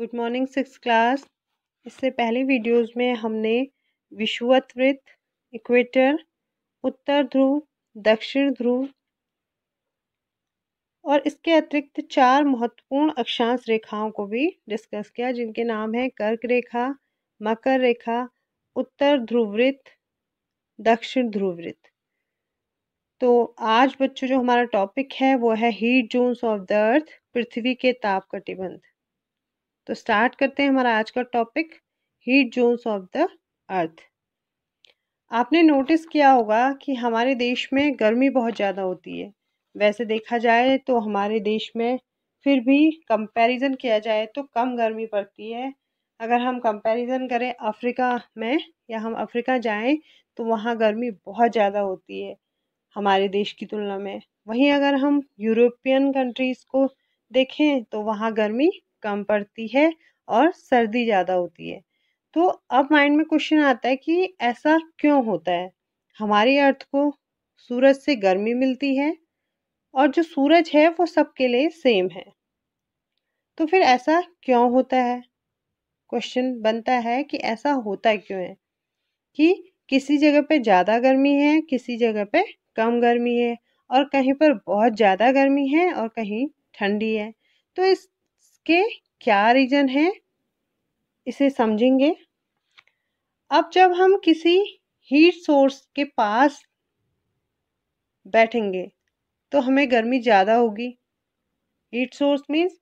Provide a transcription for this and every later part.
Good morning six class इससे पहले videos में हमने विश्ववृत्त इक्वेटर उत्तर ध्रुव दक्षिण ध्रुव और इसके अतिरिक्त चार महत्वपूर्ण अक्षांश रेखाओं को भी डिस्कस किया जिनके नाम हैं कर्क रेखा मकर रेखा उत्तर ध्रुववृत्त दक्षिण ध्रुववृत्त तो आज बच्चों जो हमारा टॉपिक है वो है heat zones of the earth पृथ्वी के ताप कटिबंध तो स्टार्ट करते हैं हमारा आज का topic heat zones of the earth आपने नोटिस किया होगा कि हमारे देश में गर्मी बहुत ज़्यादा होती है वैसे देखा जाए तो हमारे देश में फिर भी कंपैरिजन किया जाए तो कम गर्मी पड़ती है अगर हम कंपैरिजन करें अफ्रीका में या हम अफ्रीका जाएं तो वहाँ गर्मी बहुत ज़्यादा होती है हमारे देश की तुलना में वहीं अगर हम यूरोपियन कंट्रीज़ को देखें तो वहाँ गर्मी कम पड़ती है और सर्दी ज़्यादा होती है तो अब माइंड में क्वेश्चन आता है कि ऐसा क्यों होता है हमारी अर्थ को सूरज से गर्मी मिलती है और जो सूरज है वो सबके लिए सेम है तो फिर ऐसा क्यों होता है क्वेश्चन बनता है कि ऐसा होता क्यों है कि किसी जगह पे ज़्यादा गर्मी है किसी जगह पे कम गर्मी है और कहीं पर बहुत ज़्यादा गर्मी है और कहीं ठंडी है तो इस के क्या रीज़न है इसे समझेंगे अब जब हम किसी हीट सोर्स के पास बैठेंगे तो हमें गर्मी ज़्यादा होगी हीट सोर्स मीन्स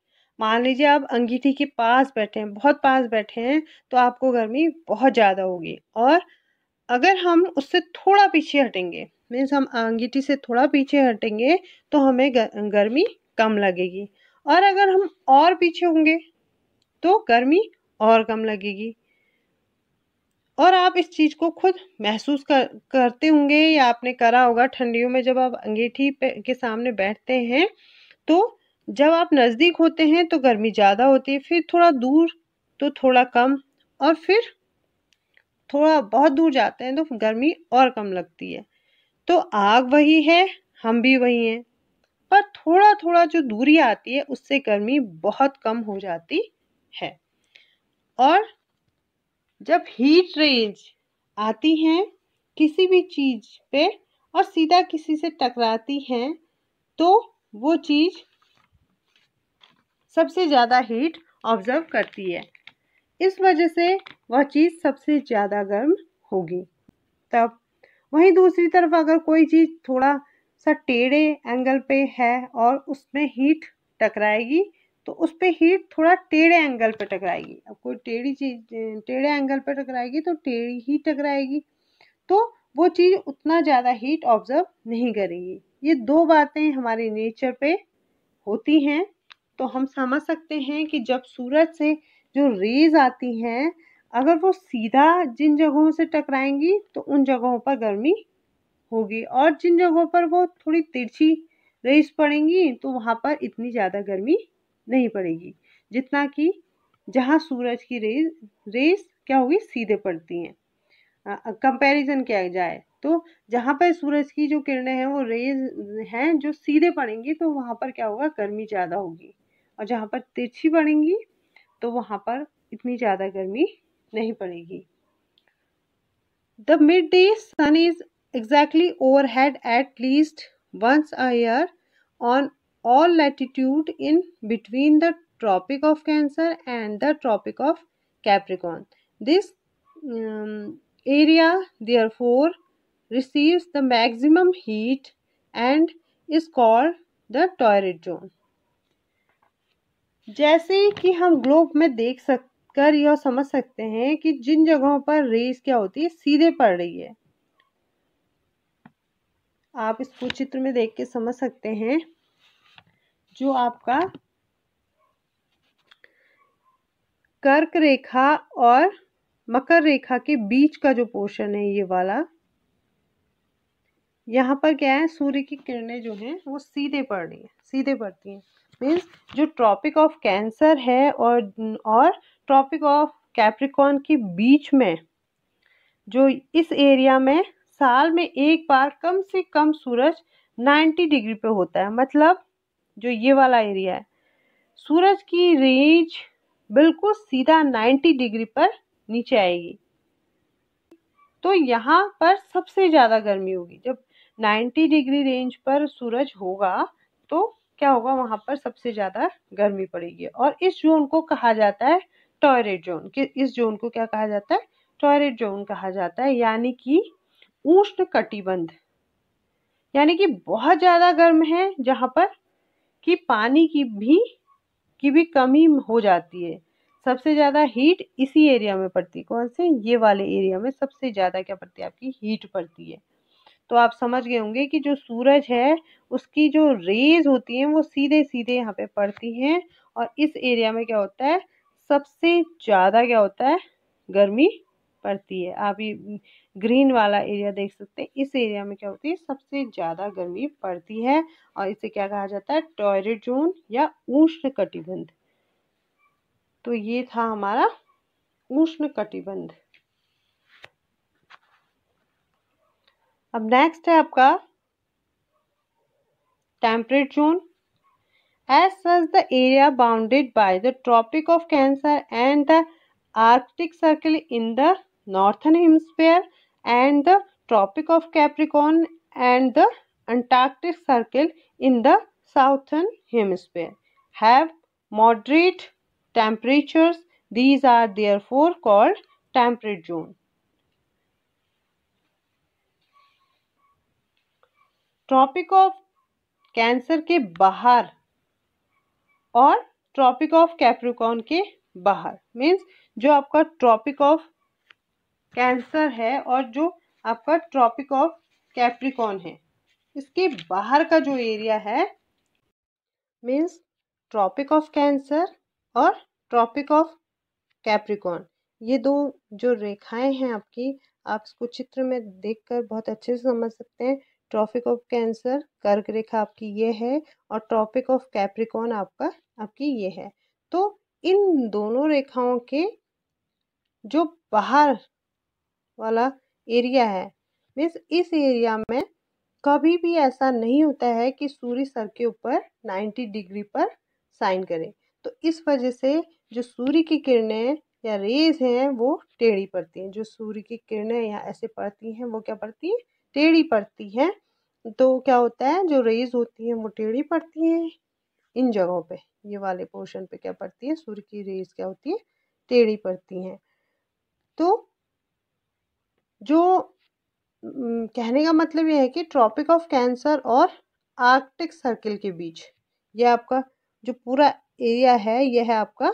मान लीजिए आप अंगीठी के पास बैठे हैं बहुत पास बैठे हैं तो आपको गर्मी बहुत ज़्यादा होगी और अगर हम उससे थोड़ा पीछे हटेंगे मीन्स हम अंगीठी से थोड़ा पीछे हटेंगे तो हमें गर्मी कम लगेगी और अगर हम और पीछे होंगे तो गर्मी और कम लगेगी और आप इस चीज़ को खुद महसूस कर करते होंगे या आपने करा होगा ठंडियों में जब आप अंगीठी के सामने बैठते हैं तो जब आप नज़दीक होते हैं तो गर्मी ज़्यादा होती है फिर थोड़ा दूर तो थोड़ा कम और फिर थोड़ा बहुत दूर जाते हैं तो गर्मी और कम लगती है तो आग वही है हम भी वही हैं थोड़ा थोड़ा जो दूरी आती है उससे गर्मी बहुत कम हो जाती है और जब हीट रेंज आती हैं किसी भी चीज़ पे और सीधा किसी से टकराती हैं तो वो चीज़ सबसे ज़्यादा हीट ऑब्जर्व करती है इस वजह से वह चीज़ सबसे ज़्यादा गर्म होगी तब वहीं दूसरी तरफ अगर कोई चीज़ थोड़ा सा टेढ़े एंगल पे है और उसमें हीट टकराएगी तो उस पर हीट थोड़ा टेढ़े एंगल पे टकराएगी अब कोई टेढ़ी चीज टेढ़े एंगल पे टकराएगी तो टेढ़ी ही टकराएगी तो वो चीज़ उतना ज़्यादा हीट ऑब्जर्व नहीं करेगी ये दो बातें हमारे नेचर पे होती हैं तो हम समझ सकते हैं कि जब सूरज से जो रेज आती हैं अगर वो सीधा जिन जगहों से टकराएंगी तो उन जगहों पर गर्मी होगी और जिन जगहों पर वो थोड़ी तिरछी रेस पड़ेंगी तो वहाँ पर इतनी ज़्यादा गर्मी नहीं पड़ेगी जितना कि जहाँ सूरज की रेस रेस क्या होगी सीधे पड़ती हैं कंपैरिजन किया जाए तो जहाँ पर सूरज की जो किरणें हैं वो रेज हैं जो सीधे पड़ेंगी तो वहाँ पर क्या होगा गर्मी ज़्यादा होगी और जहाँ पर तिरछी पड़ेंगी तो वहाँ पर इतनी ज़्यादा गर्मी नहीं पड़ेगी the mid day sun is exactly overhead at least once a year on all latitude in between the Tropic of Cancer and the Tropic of Capricorn. This um, area therefore receives the maximum heat and is called the torrid zone जैसे कि हम globe में देख सक कर यह समझ सकते हैं कि जिन जगहों पर रेस क्या होती है सीधे पड़ रही है आप इसको चित्र में देख के समझ सकते हैं जो आपका कर्क रेखा और मकर रेखा के बीच का जो पोर्शन है ये वाला यहाँ पर क्या है सूर्य की किरणें जो हैं वो सीधे पड़ रही हैं सीधे पड़ती हैं मीन्स जो ट्रॉपिक ऑफ कैंसर है और और ट्रॉपिक ऑफ कैप्रिकॉन के बीच में जो इस एरिया में साल में एक बार कम से कम सूरज 90 डिग्री पे होता है मतलब जो ये वाला एरिया है सूरज की रेंज बिल्कुल सीधा 90 डिग्री पर नीचे आएगी तो यहाँ पर सबसे ज़्यादा गर्मी होगी जब 90 डिग्री रेंज पर सूरज होगा तो क्या होगा वहाँ पर सबसे ज़्यादा गर्मी पड़ेगी और इस जोन को कहा जाता है टॉयरेट जोन कि इस जोन को क्या कहा जाता है टॉयरेट जोन कहा जाता है यानी कि उष्ण कटिबंध यानी कि बहुत ज़्यादा गर्म है जहाँ पर कि पानी की भी की भी कमी हो जाती है सबसे ज़्यादा हीट इसी एरिया में पड़ती है कौन से ये वाले एरिया में सबसे ज़्यादा क्या पड़ती है आपकी हीट पड़ती है तो आप समझ गए होंगे कि जो सूरज है उसकी जो रेज होती हैं वो सीधे सीधे यहाँ पे पड़ती हैं और इस एरिया में क्या होता है सबसे ज़्यादा क्या होता है गर्मी पड़ती है आप ग्रीन वाला एरिया देख सकते हैं इस एरिया में क्या होती है सबसे ज़्यादा गर्मी पड़ती है और इसे क्या कहा जाता है टॉयरेट जोन या उष्ण कटिबंध तो ये था हमारा उष्ण कटिबंध अब नेक्स्ट है आपका temperate zone as such the area bounded by the tropic of Cancer and the Arctic circle in the northern hemisphere and the Tropic of Capricorn and the Antarctic Circle in the southern hemisphere have moderate temperatures. These are therefore called temperate zone. Tropic of Cancer के बाहर और tropic of Capricorn के बाहर means जो आपका tropic of cancer है और जो आपका ट्रॉपिक ऑफ कैप्रिकॉन है इसके बाहर का जो एरिया है मीन्स ट्रॉपिक ऑफ कैंसर और ट्रॉपिक ऑफ कैप्रिकॉन ये दो जो रेखाएं हैं आपकी आप इसको चित्र में देखकर बहुत अच्छे से समझ सकते हैं ट्रॉपिक ऑफ कैंसर कर्क रेखा आपकी ये है और ट्रॉपिक ऑफ कैप्रिकॉन आपका आपकी ये है तो इन दोनों रेखाओं के जो बाहर वाला एरिया है मीन्स इस एरिया में कभी भी ऐसा नहीं होता है कि सूर्य सर के ऊपर 90 डिग्री पर साइन करे तो इस वजह से जो सूर्य की किरणें या रेज हैं वो टेढ़ी पड़ती हैं जो सूर्य की किरणें यहाँ ऐसे पड़ती हैं वो क्या पड़ती हैं टेढ़ी पड़ती हैं तो क्या होता है जो रेज होती हैं वो टेढ़ी पड़ती हैं इन जगहों पे ये वाले पोर्शन पे क्या पड़ती है सूर्य की रेज क्या होती है टेढ़ी पड़ती हैं तो जो कहने का मतलब यह है कि ट्रॉपिक ऑफ कैंसर और आर्कटिक सर्किल के बीच यह आपका जो पूरा एरिया है यह है आपका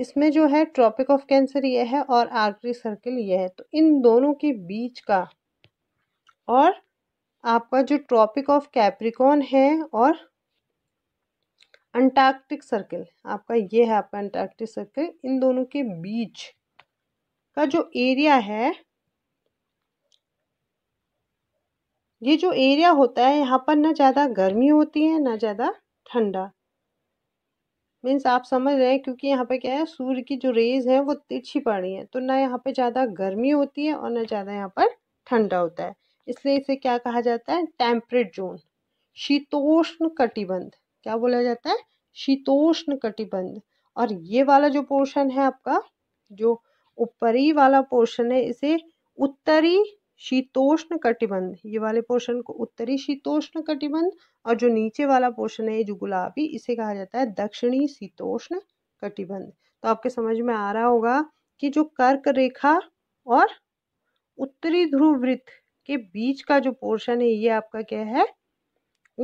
इसमें जो है ट्रॉपिक ऑफ कैंसर यह है और आर्कटिक सर्किल यह है तो इन दोनों के बीच का और आपका जो ट्रॉपिक ऑफ कैप्रिकॉन है और अंटार्कटिक सर्किल आपका ये है आपका अंटार्कटिक सर्किल इन दोनों के बीच का जो एरिया है ये जो एरिया होता है यहाँ पर ना ज़्यादा गर्मी होती है ना ज़्यादा ठंडा मीन्स आप समझ रहे हैं क्योंकि यहाँ पे क्या है सूर्य की जो रेज है वो तिरछी पड़ रही है तो ना यहाँ पे ज़्यादा गर्मी होती है और ना ज़्यादा यहाँ पर ठंडा होता है इसलिए इसे क्या कहा जाता है टेम्परेट जोन शीतोष्ण कटिबंध क्या बोला जाता है शीतोष्ण कटिबंध और ये वाला जो पोर्शन है आपका जो ऊपरी वाला पोर्शन है इसे उत्तरी शीतोष्ण कटिबंध ये वाले पोर्शन को उत्तरी शीतोष्ण कटिबंध और जो नीचे वाला पोर्शन है जो गुलाबी इसे कहा जाता है दक्षिणी शीतोष्ण कटिबंध तो आपके समझ में आ रहा होगा कि जो कर्क रेखा और उत्तरी ध्रुव वृत्त के बीच का जो पोर्शन है ये आपका क्या है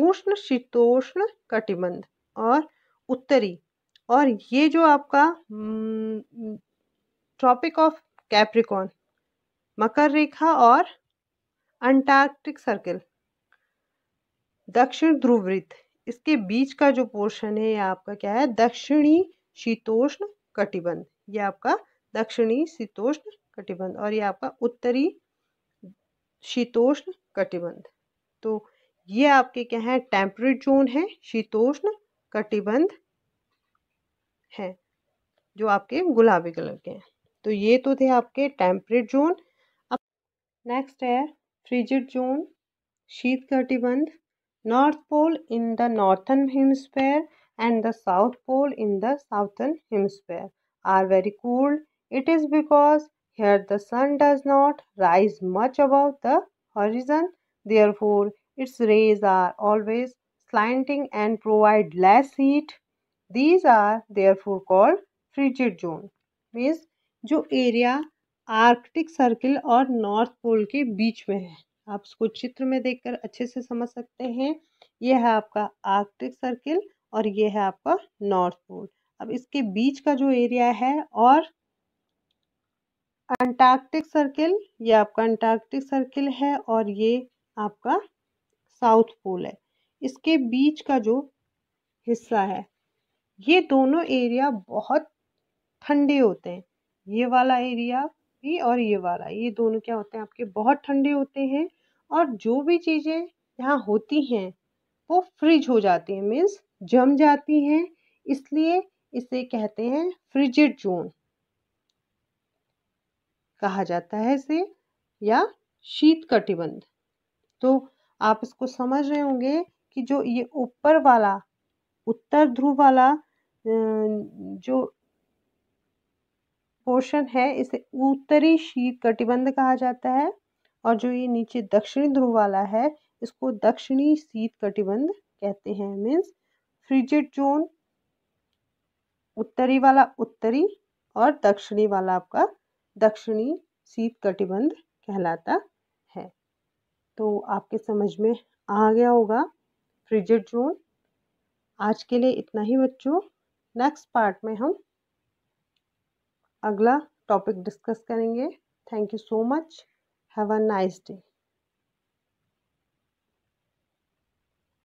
उष्ण शीतोष्ण कटिबंध और उत्तरी और ये जो आपका हम्म, ट्रॉपिक ऑफ कैप्रिकॉन मकर रेखा और अंटार्कटिक सर्किल दक्षिण ध्रुवृत्त इसके बीच का जो पोर्शन है यह आपका क्या है दक्षिणी शीतोष्ण कटिबंध ये आपका दक्षिणी शीतोष्ण कटिबंध और ये आपका उत्तरी शीतोष्ण कटिबंध तो ये आपके क्या है टेम्परेट जोन है शीतोष्ण कटिबंध है जो आपके गुलाबी कलर के हैं तो ये तो थे आपके टेम्परेट जोन अब नेक्स्ट है फ्रिजिड जोन शीत कटिबंध north pole in the northern hemisphere and the south pole in the southern hemisphere are very cooled it is because here the sun does not rise much about the horizon therefore its rays are always slanting and provide less heat these are therefore called frigid zone means जो area Arctic circle और north pole के बीच में है आप उसको चित्र में देखकर अच्छे से समझ सकते हैं यह है आपका आर्कटिक सर्किल और यह है आपका नॉर्थ पोल अब इसके बीच का जो एरिया है और अंटार्कटिक सर्किल ये आपका अंटार्कटिक सर्किल है और ये आपका साउथ पोल है इसके बीच का जो हिस्सा है ये दोनों एरिया बहुत ठंडे होते हैं ये वाला एरिया भी और ये वाला ये दोनों क्या होते हैं आपके बहुत ठंडे होते हैं और जो भी चीज़ें यहाँ होती हैं वो फ्रिज हो जाती हैं मीन्स जम जाती हैं इसलिए इसे कहते हैं फ्रिजिड जोन कहा जाता है इसे या शीत कटिबंध तो आप इसको समझ रहे होंगे कि जो ये ऊपर वाला उत्तर ध्रुव वाला जो पोर्शन है इसे उत्तरी शीत कटिबंध कहा जाता है और जो ये नीचे दक्षिणी ध्रुव वाला है इसको दक्षिणी शीत कटिबंध कहते हैं मीन्स फ्रिजिट जोन उत्तरी वाला उत्तरी और दक्षिणी वाला आपका दक्षिणी शीत कटिबंध कहलाता है तो आपके समझ में आ गया होगा फ्रिजिट जोन आज के लिए इतना ही बच्चों नेक्स्ट पार्ट में हम अगला टॉपिक डिस्कस करेंगे thank you so much have a nice day